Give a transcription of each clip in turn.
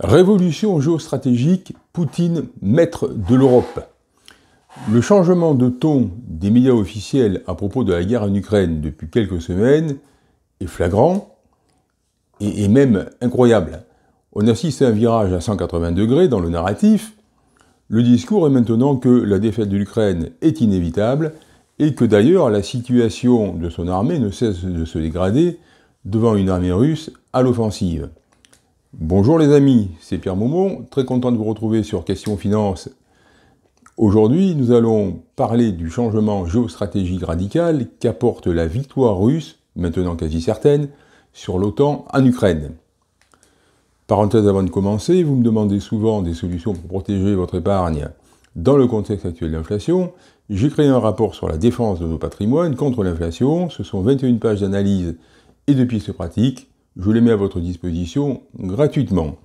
Révolution géostratégique, Poutine maître de l'Europe. Le changement de ton des médias officiels à propos de la guerre en Ukraine depuis quelques semaines est flagrant et, même incroyable. On assiste à un virage à 180 degrés dans le narratif. Le discours est maintenant que la défaite de l'Ukraine est inévitable et que d'ailleurs la situation de son armée ne cesse de se dégrader devant une armée russe à l'offensive. Bonjour les amis, c'est Pierre Maumont, très content de vous retrouver sur Question Finance. Aujourd'hui, nous allons parler du changement géostratégique radical qu'apporte la victoire russe, maintenant quasi certaine, sur l'OTAN en Ukraine. Parenthèse avant de commencer, vous me demandez souvent des solutions pour protéger votre épargne. Dans le contexte actuel de d'inflation, j'ai créé un rapport sur la défense de nos patrimoines contre l'inflation. Ce sont 21 pages d'analyse et de pistes pratiques je les mets à votre disposition gratuitement.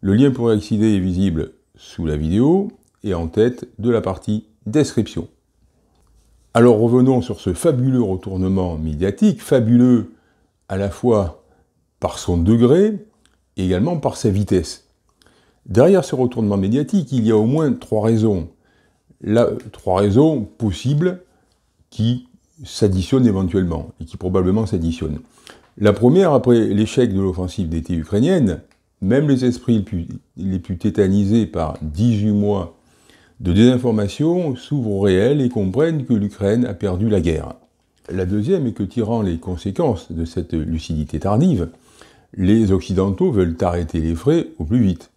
Le lien pour y accéder est visible sous la vidéo et en tête de la partie description. Alors revenons sur ce fabuleux retournement médiatique, fabuleux à la fois par son degré et également par sa vitesse. Derrière ce retournement médiatique, il y a au moins trois raisons. trois raisons possibles qui s'additionnent éventuellement et qui probablement s'additionnent. La première, après l'échec de l'offensive d'été ukrainienne, même les esprits les plus, tétanisés par 18 mois de désinformation s'ouvrent au réel et comprennent que l'Ukraine a perdu la guerre. La deuxième est que, tirant les conséquences de cette lucidité tardive, les Occidentaux veulent arrêter les frais au plus vite.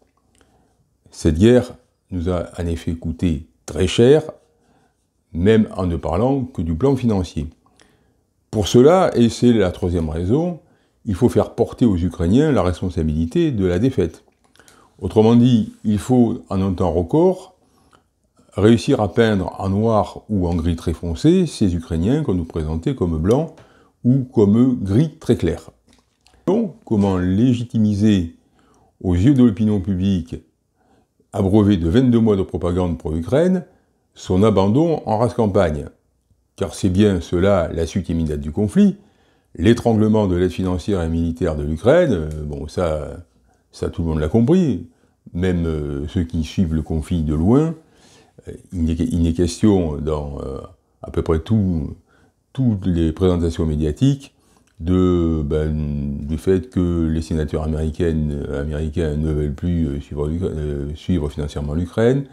Cette guerre nous a en effet coûté très cher, même en ne parlant que du plan financier. Pour cela, et c'est la troisième raison, il faut faire porter aux Ukrainiens la responsabilité de la défaite. Autrement dit, il faut, en un temps record, réussir à peindre en noir ou en gris très foncé ces Ukrainiens qu'on nous présentait comme blancs ou comme gris très clair. Donc, comment légitimiser aux yeux de l'opinion publique, abreuvé de 22 mois de propagande pour l'Ukraine, son abandon en race campagne car c'est bien cela la suite immédiate du conflit, l'étranglement de l'aide financière et militaire de l'Ukraine, euh, bon ça, ça tout le monde l'a compris, même euh, ceux qui suivent le conflit de loin, euh, il n'est question dans à peu près tout, toutes les présentations médiatiques de, ben, du fait que les sénateurs américains ne veulent plus suivre financièrement l'Ukraine,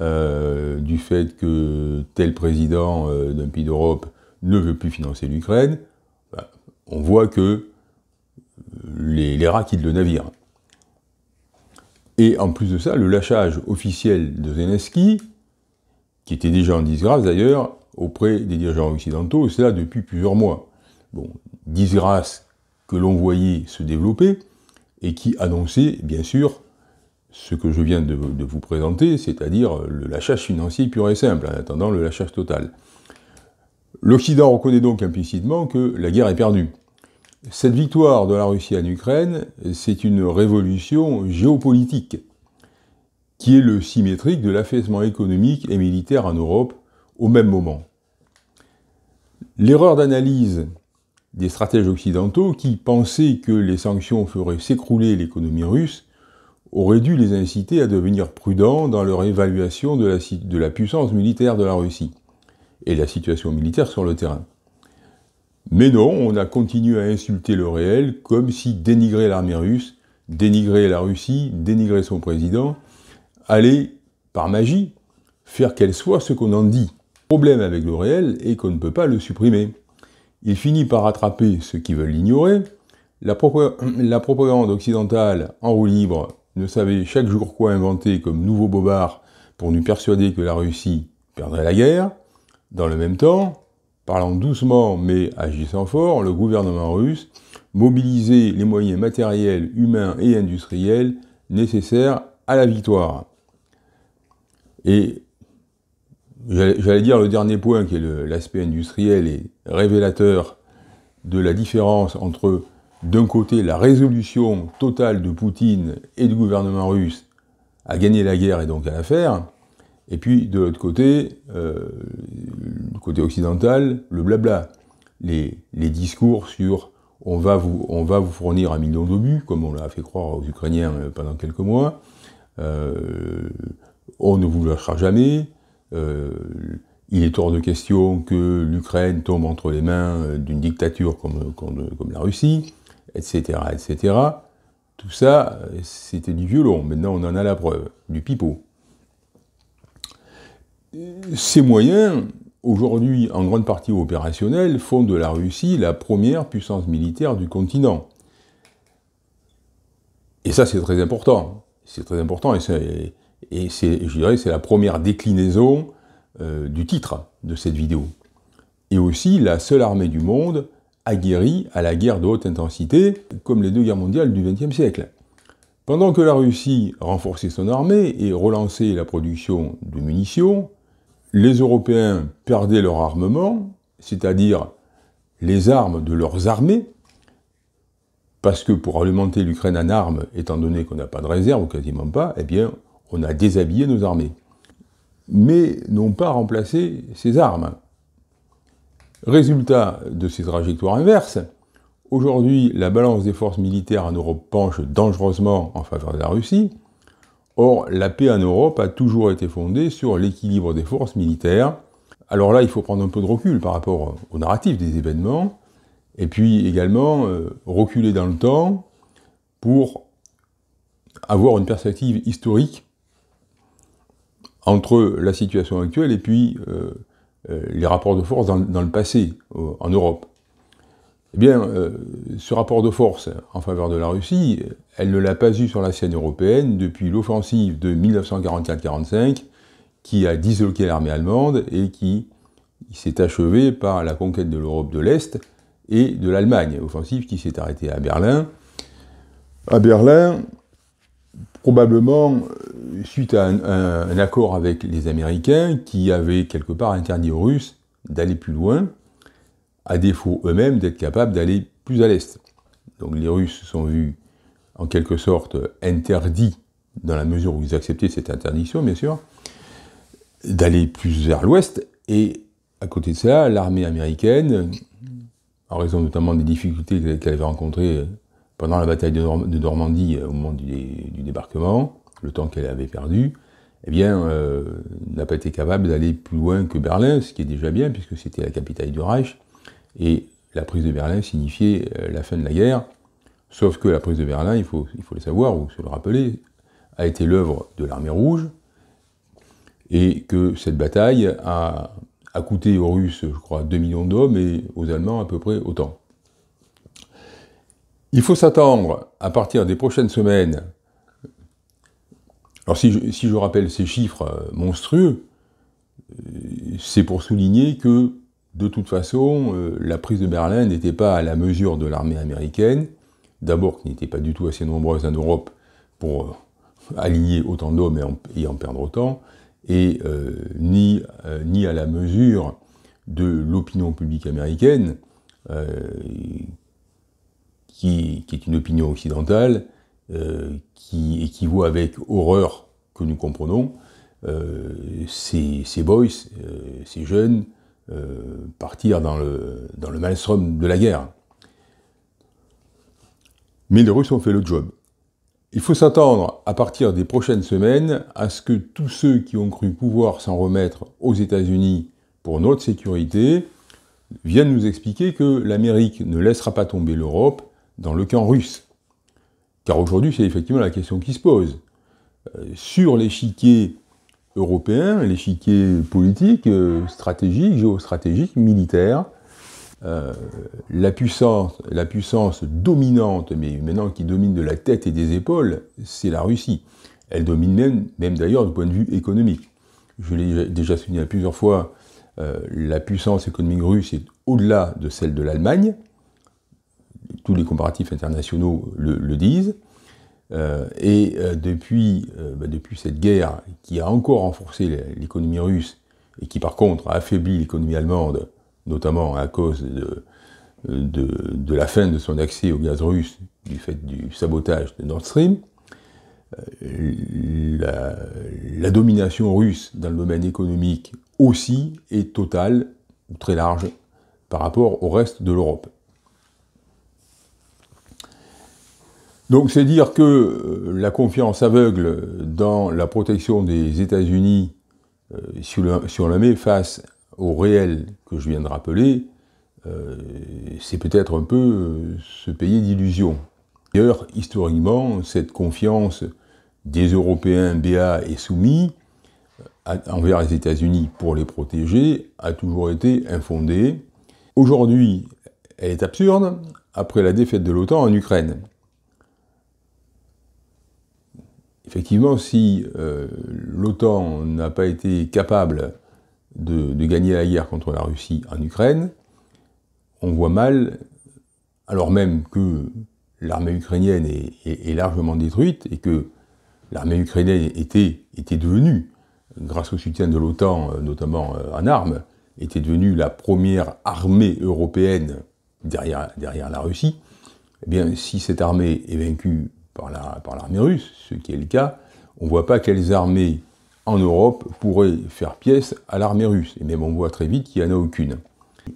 euh, du fait que tel président euh, d'un pays d'Europe ne veut plus financer l'Ukraine, bah, on voit que euh, les, rats quittent le navire. Et en plus de ça, le lâchage officiel de Zelensky, qui était déjà en disgrâce d'ailleurs auprès des dirigeants occidentaux, et cela depuis plusieurs mois. Bon, disgrâce que l'on voyait se développer et qui annonçait bien sûr ce que je viens de, vous présenter, c'est-à-dire le lâchage financier pur et simple, en attendant le lâchage total. L'Occident reconnaît donc implicitement que la guerre est perdue. Cette victoire de la Russie en Ukraine, c'est une révolution géopolitique, qui est le symétrique de l'affaissement économique et militaire en Europe au même moment. L'erreur d'analyse des stratèges occidentaux qui pensaient que les sanctions feraient s'écrouler l'économie russe aurait dû les inciter à devenir prudents dans leur évaluation de la, de la puissance militaire de la Russie et la situation militaire sur le terrain. Mais non, on a continué à insulter le réel comme si dénigrer l'armée russe, dénigrer la Russie, dénigrer son président, allait, par magie, faire qu'elle soit ce qu'on en dit. Le problème avec le réel est qu'on ne peut pas le supprimer. Il finit par attraper ceux qui veulent l'ignorer. La, propagande occidentale en roue libre ne savait chaque jour quoi inventer comme nouveau bobard pour nous persuader que la Russie perdrait la guerre, dans le même temps, parlant doucement mais agissant fort, le gouvernement russe mobilisait les moyens matériels, humains et industriels nécessaires à la victoire. Et j'allais dire le dernier point, qui est l'aspect industriel et révélateur de la différence entre d'un côté la résolution totale de Poutine et du gouvernement russe à gagner la guerre et donc à la faire, et puis de l'autre côté, le euh, côté occidental, le blabla, les, discours sur on va, vous, on va vous fournir un million d'obus, comme on l'a fait croire aux Ukrainiens euh, pendant quelques mois, euh, on ne vous lâchera jamais, il est hors de question que l'Ukraine tombe entre les mains d'une dictature comme la Russie, etc., etc. Tout ça, euh, c'était du violon. Maintenant, on en a la preuve, du pipeau. Ces moyens, aujourd'hui en grande partie opérationnels, font de la Russie la première puissance militaire du continent. Et ça, c'est très important. C'est très important et, je dirais, c'est la première déclinaison euh, du titre de cette vidéo. Et aussi la seule armée du monde Aguerri à la guerre de haute intensité, comme les deux guerres mondiales du XXe siècle. Pendant que la Russie renforçait son armée et relançait la production de munitions, les Européens perdaient leur armement, c'est-à-dire les armes de leurs armées, parce que pour alimenter l'Ukraine en armes, étant donné qu'on n'a pas de réserve, ou quasiment pas, eh bien, on a déshabillé nos armées. Mais n'ont pas remplacé ces armes. Résultat de ces trajectoires inverses, aujourd'hui la balance des forces militaires en Europe penche dangereusement en faveur de la Russie. Or, la paix en Europe a toujours été fondée sur l'équilibre des forces militaires. Alors là, il faut prendre un peu de recul par rapport au narratif des événements, et puis également euh, reculer dans le temps pour avoir une perspective historique entre la situation actuelle et puis euh, euh, les rapports de force dans, le passé, en Europe. Eh bien, euh, ce rapport de force en faveur de la Russie, elle ne l'a pas eu sur la scène européenne depuis l'offensive de 1944-45, qui a disloqué l'armée allemande et qui s'est achevée par la conquête de l'Europe de l'Est et de l'Allemagne, offensive qui s'est arrêtée à Berlin. À Berlin, probablement euh, suite à un, accord avec les Américains qui avaient quelque part interdit aux Russes d'aller plus loin, à défaut eux-mêmes d'être capables d'aller plus à l'est. Donc les Russes se sont vus en quelque sorte interdits, dans la mesure où ils acceptaient cette interdiction bien sûr, d'aller plus vers l'ouest, et à côté de ça, l'armée américaine, en raison notamment des difficultés qu'elle avait rencontrées pendant la bataille de, Normandie, euh, au moment du, débarquement, le temps qu'elle avait perdu, eh bien, euh, n'a pas été capable d'aller plus loin que Berlin, ce qui est déjà bien, puisque c'était la capitale du Reich, et la prise de Berlin signifiait euh, la fin de la guerre, sauf que la prise de Berlin, il faut, il faut le savoir, ou se le rappeler, a été l'œuvre de l'armée rouge, et que cette bataille a, a coûté aux Russes, je crois, 2 millions d'hommes, et aux Allemands à peu près autant. Il faut s'attendre à partir des prochaines semaines. Alors si je, rappelle ces chiffres euh, monstrueux, euh, c'est pour souligner que de toute façon, euh, la prise de Berlin n'était pas à la mesure de l'armée américaine, d'abord qui n'était pas du tout assez nombreuse en Europe pour aligner autant d'hommes et, en perdre autant, et ni, à la mesure de l'opinion publique américaine, qui, est une opinion occidentale, euh, qui équivaut avec horreur que nous comprenons, euh, ces, boys, euh, ces jeunes, partir dans le, dans le maelstrom de la guerre. Mais les Russes ont fait le job. Il faut s'attendre à partir des prochaines semaines à ce que tous ceux qui ont cru pouvoir s'en remettre aux États-Unis pour notre sécurité viennent nous expliquer que l'Amérique ne laissera pas tomber l'Europe dans le camp russe. Car aujourd'hui, c'est effectivement la question qui se pose. Euh, sur l'échiquier européen, l'échiquier politique, euh, stratégique, géostratégique, militaire, euh, la, puissance, la puissance dominante, mais maintenant qui domine de la tête et des épaules, c'est la Russie. Elle domine même, même d'ailleurs du point de vue économique. Je l'ai déjà souligné plusieurs fois, la puissance économique russe est au-delà de celle de l'Allemagne, tous les comparatifs internationaux le, disent. Euh, et euh, euh, bah, depuis, cette guerre qui a encore renforcé l'économie russe et qui par contre a affaibli l'économie allemande, notamment à cause de, la fin de son accès au gaz russe du fait du sabotage de Nord Stream, la, la, domination russe dans le domaine économique aussi est totale très large par rapport au reste de l'Europe. Donc c'est dire que euh, la confiance aveugle dans la protection des États-Unis euh, sur, la face au réel que je viens de rappeler, euh, c'est peut-être un peu se payer pays d'illusion. D'ailleurs, historiquement, cette confiance des Européens BA et soumis envers les États-Unis pour les protéger a toujours été infondée. Aujourd'hui, elle est absurde après la défaite de l'OTAN en Ukraine. Effectivement, si euh, l'OTAN n'a pas été capable de, gagner la guerre contre la Russie en Ukraine, on voit mal, alors même que l'armée ukrainienne est, largement détruite et que l'armée ukrainienne était, devenue, grâce au soutien de l'OTAN, euh, notamment euh, en armes, était devenue la première armée européenne derrière, derrière la Russie, eh bien, si cette armée est vaincue par l'armée russe, ce qui est le cas, on ne voit pas quelles armées en Europe pourraient faire pièce à l'armée russe. Et même on voit très vite qu'il n'y en a aucune.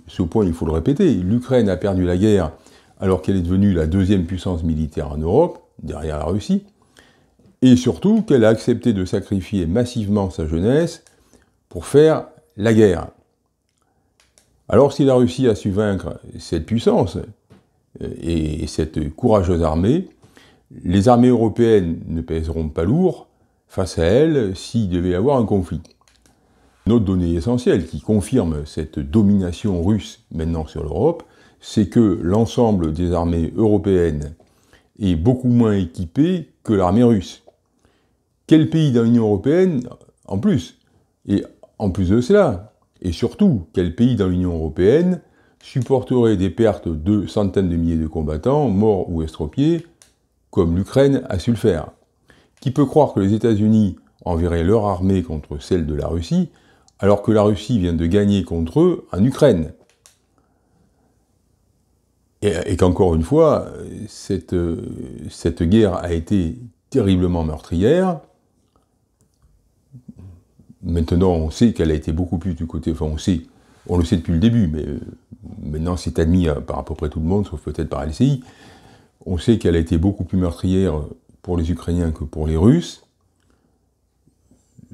Ce point, il faut le répéter, l'Ukraine a perdu la guerre alors qu'elle est devenue la deuxième puissance militaire en Europe, derrière la Russie, et surtout qu'elle a accepté de sacrifier massivement sa jeunesse pour faire la guerre. Alors si la Russie a su vaincre cette puissance euh, et cette courageuse armée, les armées européennes ne pèseront pas lourd face à elles s'il devait y avoir un conflit. Une autre donnée essentielle qui confirme cette domination russe maintenant sur l'Europe, c'est que l'ensemble des armées européennes est beaucoup moins équipé que l'armée russe. Quel pays dans l'Union européenne en plus Et en plus de cela, et surtout, quel pays dans l'Union européenne supporterait des pertes de centaines de milliers de combattants, morts ou estropiés, comme l'Ukraine a su le faire. Qui peut croire que les États-Unis enverraient leur armée contre celle de la Russie, alors que la Russie vient de gagner contre eux en Ukraine Et, qu'encore une fois, cette, cette guerre a été terriblement meurtrière. Maintenant, on sait qu'elle a été beaucoup plus du côté, enfin on on le sait depuis le début, mais euh, maintenant c'est admis euh, par à peu près tout le monde, sauf peut-être par LCI, on sait qu'elle a été beaucoup plus meurtrière pour les Ukrainiens que pour les Russes,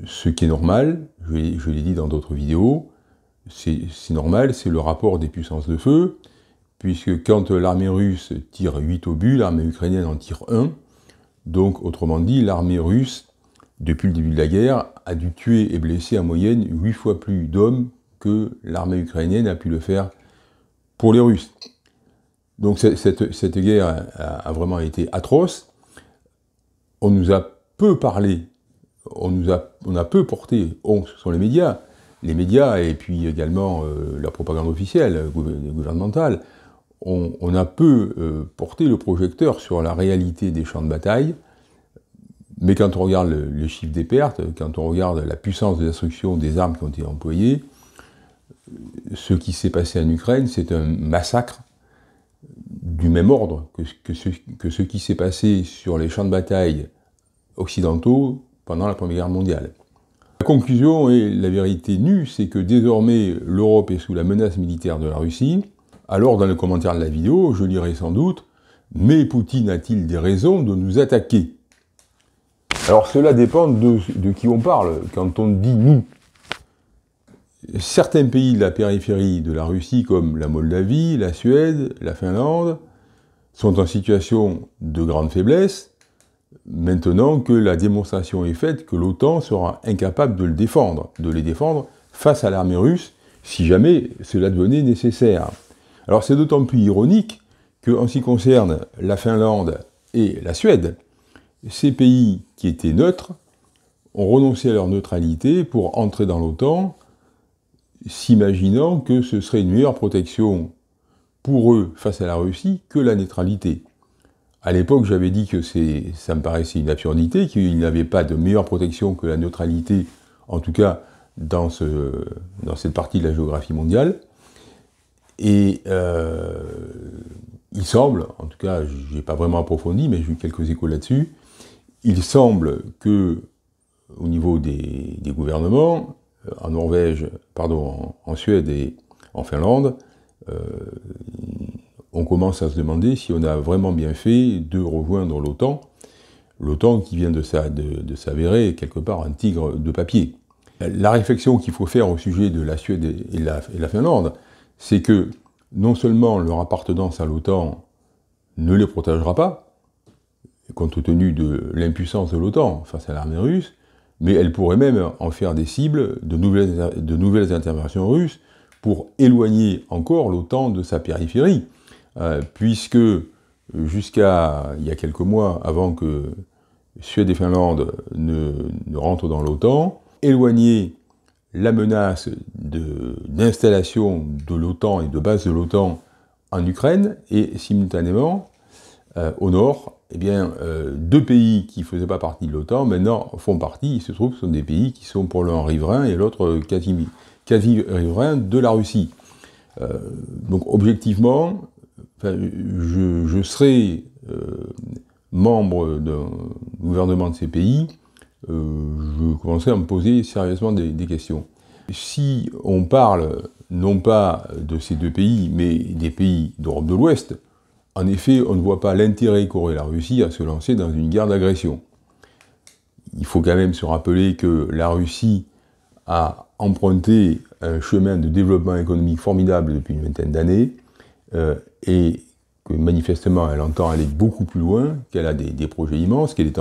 ce qui est normal, je, l'ai dit dans d'autres vidéos, c'est normal, c'est le rapport des puissances de feu, puisque quand l'armée russe tire 8 obus, l'armée ukrainienne en tire 1, donc autrement dit, l'armée russe, depuis le début de la guerre, a dû tuer et blesser en moyenne 8 fois plus d'hommes que l'armée ukrainienne a pu le faire pour les Russes. Donc cette, guerre a, vraiment été atroce. On nous a peu parlé, on, a, on a peu porté ce sont les médias, les médias et puis également euh, la propagande officielle, euh, gouvernementale. On, a peu euh, porté le projecteur sur la réalité des champs de bataille, mais quand on regarde le, le chiffre des pertes, quand on regarde la puissance des destruction des armes qui ont été employées, ce qui s'est passé en Ukraine, c'est un massacre du même ordre que, ce, que ce qui s'est passé sur les champs de bataille occidentaux pendant la Première Guerre mondiale. La conclusion et la vérité nue, c'est que désormais l'Europe est sous la menace militaire de la Russie. Alors dans le commentaire de la vidéo, je lirai sans doute « Mais Poutine a-t-il des raisons de nous attaquer ?» Alors cela dépend de qui on parle. Quand on dit « nous », certains pays de la périphérie de la Russie, comme la Moldavie, la Suède, la Finlande, sont en situation de grande faiblesse, maintenant que la démonstration est faite que l'OTAN sera incapable de le défendre, de les défendre face à l'armée russe, si jamais cela devenait nécessaire. Alors c'est d'autant plus ironique que, en ce qui concerne la Finlande et la Suède, ces pays qui étaient neutres ont renoncé à leur neutralité pour entrer dans l'OTAN s'imaginant que ce serait une meilleure protection pour eux face à la Russie que la neutralité. À l'époque, j'avais dit que ça me paraissait une absurdité, qu'il n'avaient pas de meilleure protection que la neutralité, en tout cas dans, cette partie de la géographie mondiale. Et euh, il semble, en tout cas, je n'ai pas vraiment approfondi, mais j'ai eu quelques échos là-dessus, il semble que, au niveau des gouvernements, euh, en Norvège, pardon, en, Suède et en Finlande, euh, on commence à se demander si on a vraiment bien fait de rejoindre l'OTAN, l'OTAN qui vient de, s'avérer quelque part un tigre de papier. La réflexion qu'il faut faire au sujet de la Suède et la, et la Finlande, c'est que non seulement leur appartenance à l'OTAN ne les protégera pas, compte tenu de l'impuissance de l'OTAN face à l'armée russe, mais elle pourrait même en faire des cibles de nouvelles, interventions russes pour éloigner encore l'OTAN de sa périphérie, euh, puisque jusqu'à il y a quelques mois, avant que Suède et Finlande ne, rentrent dans l'OTAN, éloigner la menace d'installation de, de l'OTAN et de base de l'OTAN en Ukraine et simultanément euh, au nord, eh bien, euh, deux pays qui ne faisaient pas partie de l'OTAN, maintenant font partie, il se trouve ce sont des pays qui sont pour l'un riverain et l'autre euh, quasi, quasi riverains de la Russie. donc objectivement, je, serai membre d'un gouvernement de ces pays, je commencerai à me poser sérieusement des questions. Si on parle non pas de ces deux pays, mais des pays d'Europe de l'Ouest, en effet, on ne voit pas l'intérêt qu'aurait la Russie à se lancer dans une guerre d'agression. Il faut quand même se rappeler que la Russie a emprunté un chemin de développement économique formidable depuis une vingtaine d'années, euh, et que manifestement elle entend aller beaucoup plus loin, qu'elle a des, projets immenses, qu'elle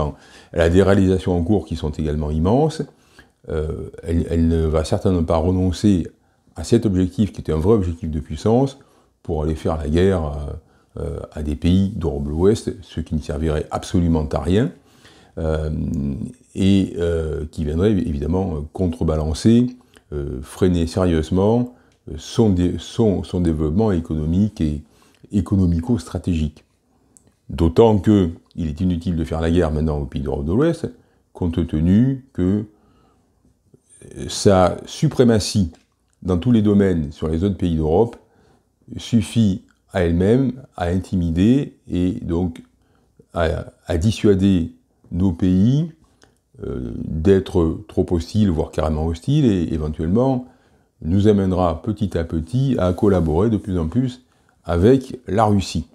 elle a des réalisations en cours qui sont également immenses. Euh, elle, ne va certainement pas renoncer à cet objectif qui était un vrai objectif de puissance pour aller faire la guerre. Euh, euh, à des pays d'Europe de l'Ouest, ce qui ne servirait absolument à rien, euh, et euh, qui viendrait évidemment contrebalancer, freiner sérieusement son, son, développement économique et économico-stratégique. D'autant qu'il est inutile de faire la guerre maintenant aux pays d'Europe de l'Ouest, compte tenu que sa suprématie dans tous les domaines sur les autres pays d'Europe suffit à elle-même, à intimider et donc à, dissuader nos pays euh, d'être trop hostiles, voire carrément hostiles, et éventuellement nous amènera petit à petit à collaborer de plus en plus avec la Russie.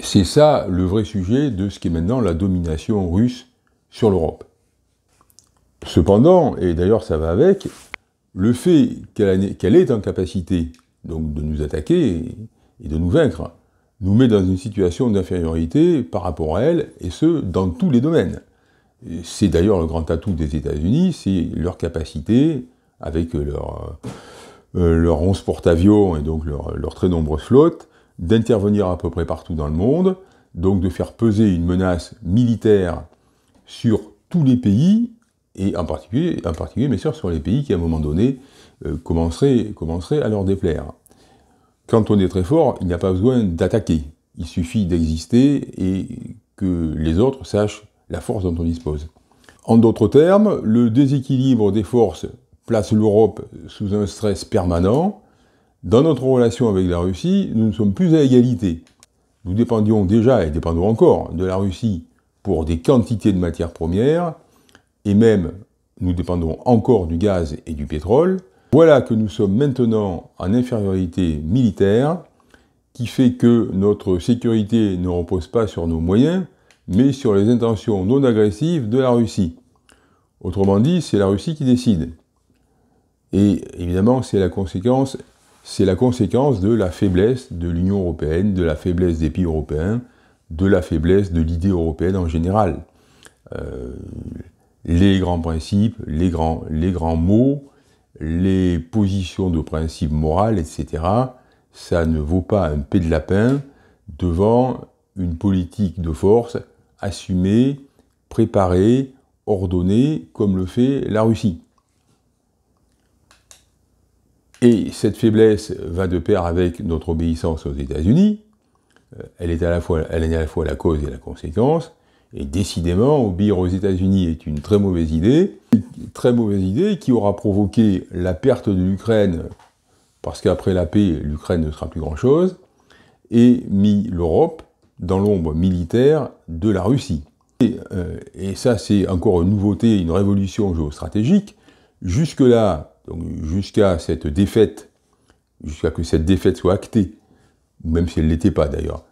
C'est ça le vrai sujet de ce qui est maintenant la domination russe sur l'Europe. Cependant, et d'ailleurs ça va avec, le fait qu'elle est en capacité donc de nous attaquer et de nous vaincre, nous met dans une situation d'infériorité par rapport à elle, et ce, dans tous les domaines. C'est d'ailleurs le grand atout des États-Unis, c'est leur capacité, avec leurs 11 euh, porte-avions et donc leurs leur très nombreuses flottes, d'intervenir à peu près partout dans le monde, donc de faire peser une menace militaire sur tous les pays et en particulier, en particulier, sur les pays qui, à un moment donné, euh, commenceraient, à leur déplaire. Quand on est très fort, il n'y a pas besoin d'attaquer. Il suffit d'exister et que les autres sachent la force dont on dispose. En d'autres termes, le déséquilibre des forces place l'Europe sous un stress permanent. Dans notre relation avec la Russie, nous ne sommes plus à égalité. Nous dépendions déjà et dépendons encore de la Russie pour des quantités de matières premières et même nous dépendons encore du gaz et du pétrole, voilà que nous sommes maintenant en infériorité militaire, qui fait que notre sécurité ne repose pas sur nos moyens, mais sur les intentions non agressives de la Russie. Autrement dit, c'est la Russie qui décide. Et évidemment, c'est la conséquence, c'est la conséquence de la faiblesse de l'Union européenne, de la faiblesse des pays européens, de la faiblesse de l'idée européenne en général. Euh, les grands principes, les grands, mots, les positions de principe moral, etc., ça ne vaut pas un pé de lapin devant une politique de force assumée, préparée, ordonnée, comme le fait la Russie. Et cette faiblesse va de pair avec notre obéissance aux États-Unis. Euh, elle elle est à la fois la cause et la conséquence. Et décidément, obéir aux États-Unis est une très mauvaise idée, très mauvaise idée qui aura provoqué la perte de l'Ukraine, parce qu'après la paix, l'Ukraine ne sera plus grand-chose, et mis l'Europe dans l'ombre militaire de la Russie. Et, euh, et ça, c'est encore une nouveauté, une révolution géostratégique. Jusque-là, jusqu'à cette défaite, jusqu'à que cette défaite soit actée, même si elle ne l'était pas d'ailleurs,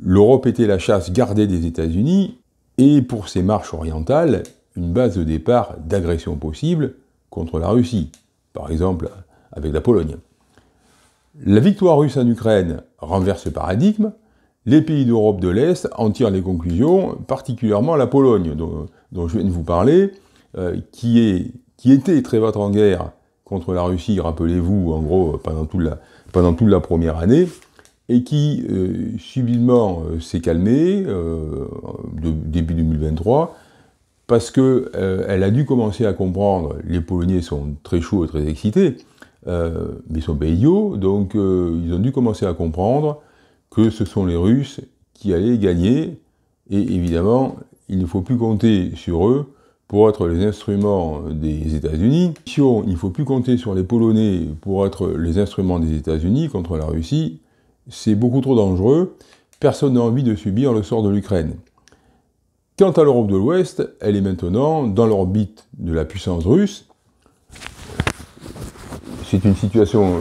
l'Europe était la chasse gardée des États-Unis, et pour ces marches orientales, une base de départ d'agression possible contre la Russie, par exemple avec la Pologne. La victoire russe en Ukraine renverse ce paradigme, les pays d'Europe de l'Est en tirent les conclusions, particulièrement la Pologne, dont, je viens de vous parler, euh, qui, était très vite en guerre contre la Russie, rappelez-vous, en gros, pendant toute la première année, et qui, euh, subitement euh, s'est calmée euh, début 2023, parce qu'elle elle a dû commencer à comprendre, les Polonais sont très chauds et très excités, mais ils sont pas donc ils ont dû commencer à comprendre que ce sont les Russes qui allaient gagner, et évidemment, il ne faut plus compter sur eux pour être les instruments des États-Unis. Il ne faut plus compter sur les Polonais pour être les instruments des États-Unis contre la Russie, c'est beaucoup trop dangereux, personne n'a envie de subir le sort de l'Ukraine. Quant à l'Europe de l'Ouest, elle est maintenant dans l'orbite de la puissance russe. C'est une situation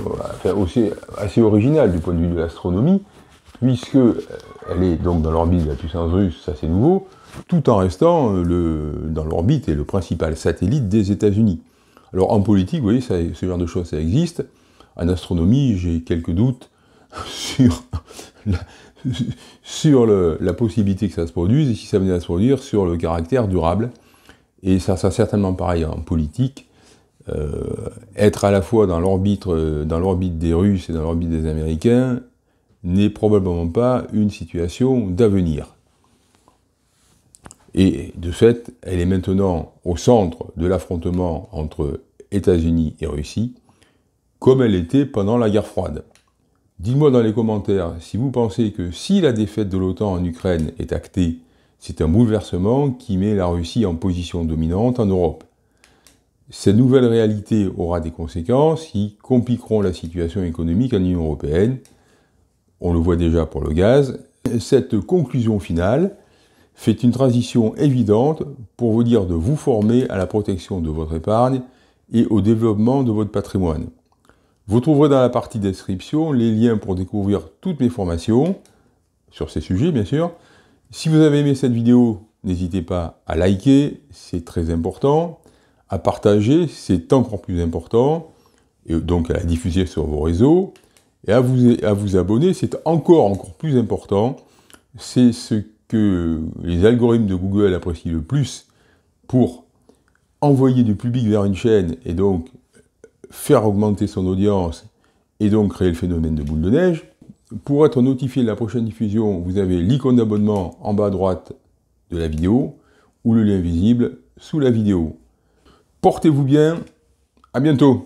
assez originale du point de vue de l'astronomie, puisque euh, elle est donc dans l'orbite de la puissance russe, ça c'est nouveau, tout en restant euh, dans l'orbite et le principal satellite des États-Unis. Alors en politique, vous voyez, ce genre de choses, ça existe. En astronomie, j'ai quelques doutes sur, la, possibilité que ça se produise, et si ça venait à se produire, sur le caractère durable. Et ça sera certainement pareil en politique. Euh, être à la fois euh, dans l'orbite des Russes et dans l'orbite des Américains n'est probablement pas une situation d'avenir. Et de fait, elle est maintenant au centre de l'affrontement entre États-Unis et Russie, comme elle était pendant la guerre froide. Dites-moi dans les commentaires si vous pensez que si la défaite de l'OTAN en Ukraine est actée, c'est un bouleversement qui met la Russie en position dominante en Europe. Cette nouvelle réalité aura des conséquences qui compliqueront la situation économique en Union européenne. On le voit déjà pour le gaz. Cette conclusion finale fait une transition évidente pour vous dire de vous former à la protection de votre épargne et au développement de votre patrimoine. Vous trouverez dans la partie description les liens pour découvrir toutes mes formations, sur ces sujets bien sûr. Si vous avez aimé cette vidéo, n'hésitez pas à liker, c'est très important, à partager, c'est encore plus important, et donc à la diffuser sur vos réseaux, et à vous, à vous abonner, c'est encore, encore plus important. C'est ce que les algorithmes de Google apprécient le plus pour envoyer du public vers une chaîne et donc faire augmenter son audience et donc créer le phénomène de boule de neige. Pour être notifié de la prochaine diffusion, vous avez l'icône d'abonnement en bas à droite de la vidéo ou le lien visible sous la vidéo. Portez-vous bien, à bientôt